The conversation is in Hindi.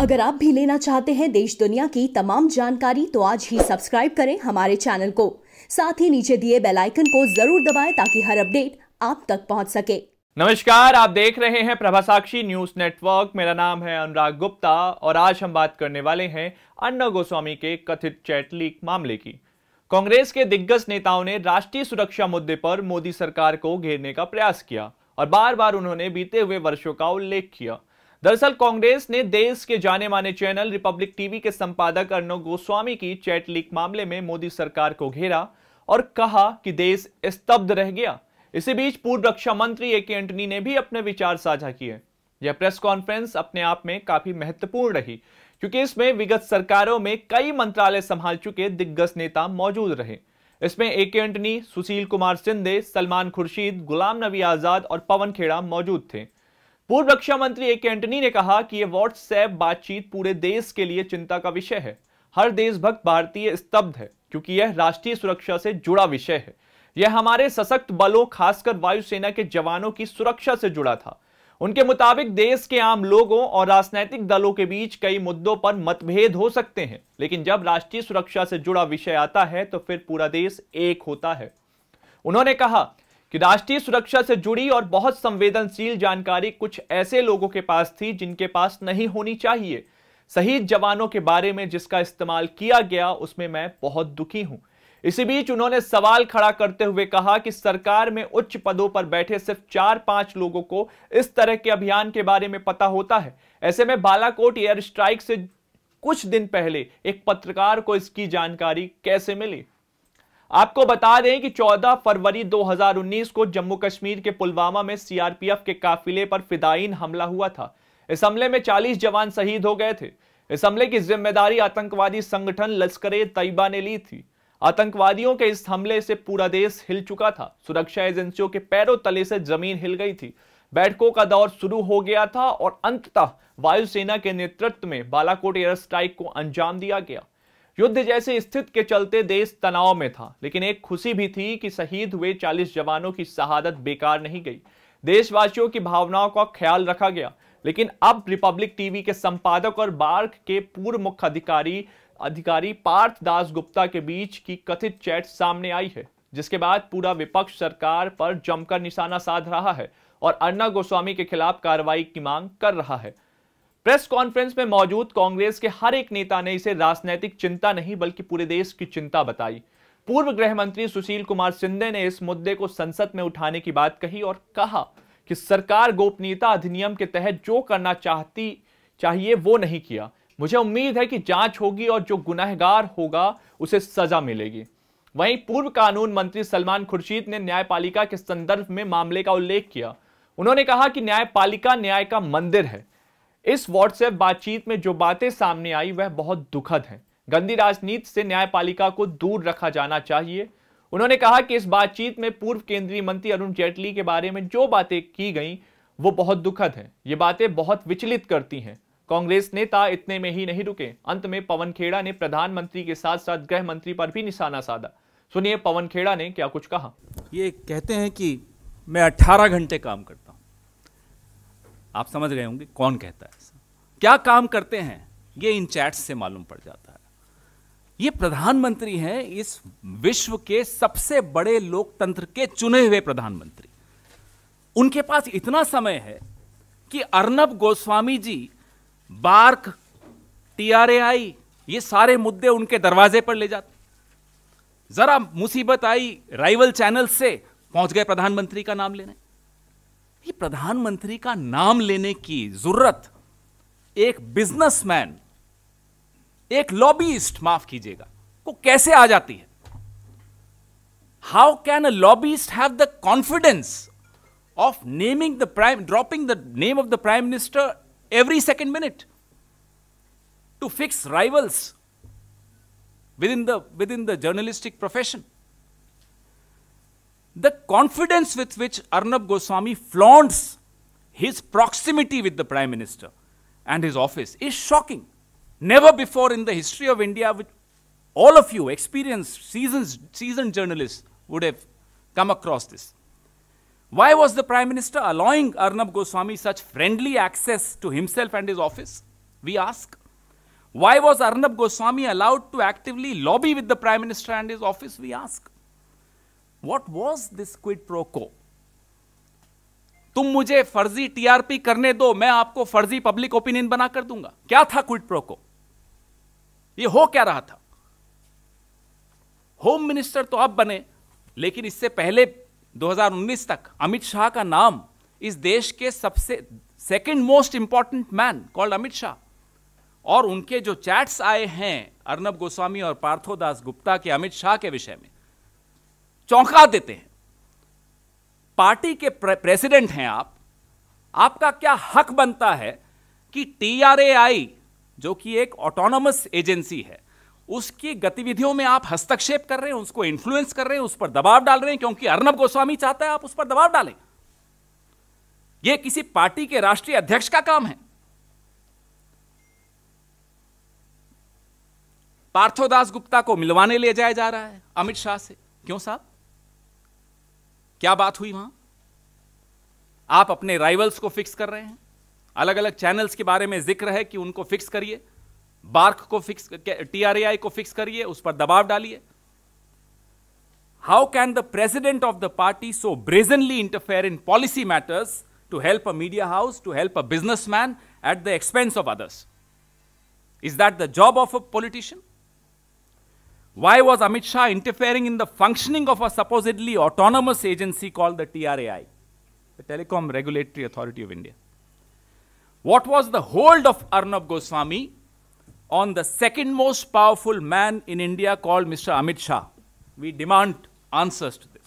अगर आप भी लेना चाहते हैं देश दुनिया की तमाम जानकारी तो आज ही सब्सक्राइब करें हमारे चैनल को साथ ही नीचे दिए बेल आइकन को जरूर दबाएं ताकि हर अपडेट आप तक पहुंच सके नमस्कार आप देख रहे हैं प्रभा साक्षी न्यूज नेटवर्क मेरा नाम है अनुराग गुप्ता और आज हम बात करने वाले हैं अन्ना गोस्वामी के कथित चैट लीक मामले की कांग्रेस के दिग्गज नेताओं ने राष्ट्रीय सुरक्षा मुद्दे पर मोदी सरकार को घेरने का प्रयास किया और बार बार उन्होंने बीते हुए वर्षों का उल्लेख किया दरअसल कांग्रेस ने देश के जाने माने चैनल रिपब्लिक टीवी के संपादक अर्णव गोस्वामी की चैट लीक मामले में मोदी सरकार को घेरा और कहा कि देश स्तब्ध रह गया इसी बीच पूर्व रक्षा मंत्री ए के एंटनी ने भी अपने विचार साझा किए यह प्रेस कॉन्फ्रेंस अपने आप में काफी महत्वपूर्ण रही क्योंकि इसमें विगत सरकारों में कई मंत्रालय संभाल चुके दिग्गज नेता मौजूद रहे इसमें ए के एंटनी सुशील कुमार सिंधे सलमान खुर्शीद गुलाम नबी आजाद और पवन खेड़ा मौजूद थे पूर्व रक्षा मंत्री ए के एंटनी ने कहा कि यह व्हाट्सएप बातचीत पूरे देश के लिए चिंता का विषय है हर देशभक्त भारतीय स्तब्ध है क्योंकि यह राष्ट्रीय सुरक्षा से जुड़ा विषय है यह हमारे सशक्त बलों खासकर वायुसेना के जवानों की सुरक्षा से जुड़ा था उनके मुताबिक देश के आम लोगों और राजनैतिक दलों के बीच कई मुद्दों पर मतभेद हो सकते हैं लेकिन जब राष्ट्रीय सुरक्षा से जुड़ा विषय आता है तो फिर पूरा देश एक होता है उन्होंने कहा कि राष्ट्रीय सुरक्षा से जुड़ी और बहुत संवेदनशील जानकारी कुछ ऐसे लोगों के पास थी जिनके पास नहीं होनी चाहिए शहीद जवानों के बारे में जिसका इस्तेमाल किया गया उसमें मैं बहुत दुखी हूं इसी बीच उन्होंने सवाल खड़ा करते हुए कहा कि सरकार में उच्च पदों पर बैठे सिर्फ चार पांच लोगों को इस तरह के अभियान के बारे में पता होता है ऐसे में बालाकोट एयर स्ट्राइक से कुछ दिन पहले एक पत्रकार को इसकी जानकारी कैसे मिली आपको बता दें कि 14 फरवरी 2019 को जम्मू कश्मीर के पुलवामा में सीआरपीएफ के काफिले पर फिदाइन हमला हुआ था इस हमले में 40 जवान शहीद हो गए थे इस हमले की जिम्मेदारी आतंकवादी संगठन लश्कर तैयबा ने ली थी आतंकवादियों के इस हमले से पूरा देश हिल चुका था सुरक्षा एजेंसियों के पैरों तले से जमीन हिल गई थी बैठकों का दौर शुरू हो गया था और अंततः वायुसेना के नेतृत्व में बालाकोट एयर स्ट्राइक को अंजाम दिया गया युद्ध जैसे स्थिति के चलते देश तनाव में था लेकिन एक खुशी भी थी कि शहीद हुए 40 जवानों की शहादत बेकार नहीं गई देशवासियों की भावनाओं का ख्याल रखा गया लेकिन अब रिपब्लिक टीवी के संपादक और बार्क के पूर्व मुख्य अधिकारी अधिकारी पार्थ दास गुप्ता के बीच की कथित चैट सामने आई है जिसके बाद पूरा विपक्ष सरकार पर जमकर निशाना साध रहा है और अर्णा गोस्वामी के खिलाफ कार्रवाई की मांग कर रहा है प्रेस कॉन्फ्रेंस में मौजूद कांग्रेस के हर एक नेता ने इसे राजनीतिक चिंता नहीं बल्कि पूरे देश की चिंता बताई पूर्व गृह मंत्री सुशील कुमार सिंधे ने इस मुद्दे को संसद में उठाने की बात कही और कहा कि सरकार गोपनीयता अधिनियम के तहत जो करना चाहती चाहिए वो नहीं किया मुझे उम्मीद है कि जांच होगी और जो गुनाहगार होगा उसे सजा मिलेगी वहीं पूर्व कानून मंत्री सलमान खुर्शीद ने न्यायपालिका के संदर्भ में मामले का उल्लेख किया उन्होंने कहा कि न्यायपालिका न्याय का मंदिर है इस व्हाट्सएप बातचीत में जो बातें सामने आई वह बहुत दुखद हैं गंदी राजनीति से न्यायपालिका को दूर रखा जाना चाहिए उन्होंने कहा कि इस बातचीत में पूर्व केंद्रीय मंत्री अरुण जेटली के बारे में जो बातें की गई वो बहुत दुखद हैं ये बातें बहुत विचलित करती हैं कांग्रेस नेता इतने में ही नहीं रुके अंत में पवन खेड़ा ने प्रधानमंत्री के साथ साथ गृह मंत्री पर भी निशाना साधा सुनिए पवन खेड़ा ने क्या कुछ कहा ये कहते हैं कि मैं 18 घंटे काम करता आप समझ गए होंगे कौन कहता है ऐसा क्या काम करते हैं ये इन चैट्स से मालूम पड़ जाता है ये प्रधानमंत्री हैं इस विश्व के सबसे बड़े लोकतंत्र के चुने हुए प्रधानमंत्री उनके पास इतना समय है कि अर्नब गोस्वामी जी बार्क आई ये सारे मुद्दे उनके दरवाजे पर ले जाते जरा मुसीबत आई राइवल चैनल से पहुंच गए प्रधानमंत्री का नाम लेने ये प्रधानमंत्री का नाम लेने की जरूरत एक बिजनेसमैन एक लॉबीस्ट माफ कीजिएगा को कैसे आ जाती है how can a lobbyist have the confidence of naming the prime dropping the name of the prime minister every second minute to fix rivals with the within the journalistic profession the confidence with which Arnab Goswami flaunts his proximity with the Prime Minister and his office is shocking. Never before in the history of India, which all of you, experienced, seasoned, seasoned journalists, would have come across this. Why was the Prime Minister allowing Arnab Goswami such friendly access to himself and his office? We ask. Why was Arnab Goswami allowed to actively lobby with the Prime Minister and his office? We ask. What was this quid pro quo तुम मुझे फर्जी टीआरपी करने दो मैं आपको फर्जी पब्लिक ओपिनियन बना कर दूंगा क्या था क्विड प्रो को ये हो क्या रहा था होम मिनिस्टर तो अब बने लेकिन इससे पहले 2019 तक अमित शाह का नाम इस देश के सबसे second most important man called Amit Shah और उनके जो चैट्स आए हैं अर्नब गोस्वामी और पार्थो दास गुप्ता के अमित शाह के विषय में चौंका देते हैं पार्टी के प्रेसिडेंट हैं आप आपका क्या हक बनता है कि टीआरएआई जो कि एक ऑटोनोमस एजेंसी है उसकी गतिविधियों में आप हस्तक्षेप कर रहे हैं उसको इन्फ्लुएंस कर रहे हैं उस पर दबाव डाल रहे हैं क्योंकि अर्नब गोस्वामी चाहता है आप उस पर दबाव डालें यह किसी पार्टी के राष्ट्रीय अध्यक्ष का काम है पार्थोदास गुप्ता को मिलवाने ले जाया जा रहा है अमित शाह से क्यों साहब क्या बात हुई वहां आप अपने राइवल्स को फिक्स कर रहे हैं अलग अलग चैनल्स के बारे में जिक्र है कि उनको फिक्स करिए बार्क को फिक्स टीआरएआई को फिक्स करिए उस पर दबाव डालिए how can the president of the party so brazenly interfere in policy matters to help a media house to help a businessman at the expense of others is that the job of a politician Why was Amit Shah interfering in the functioning of a supposedly autonomous agency called the TRAI, the Telecom Regulatory Authority of India? What was the hold of Arnab Goswami on the second most powerful man in India called Mr. Amit Shah? We demand answers to this.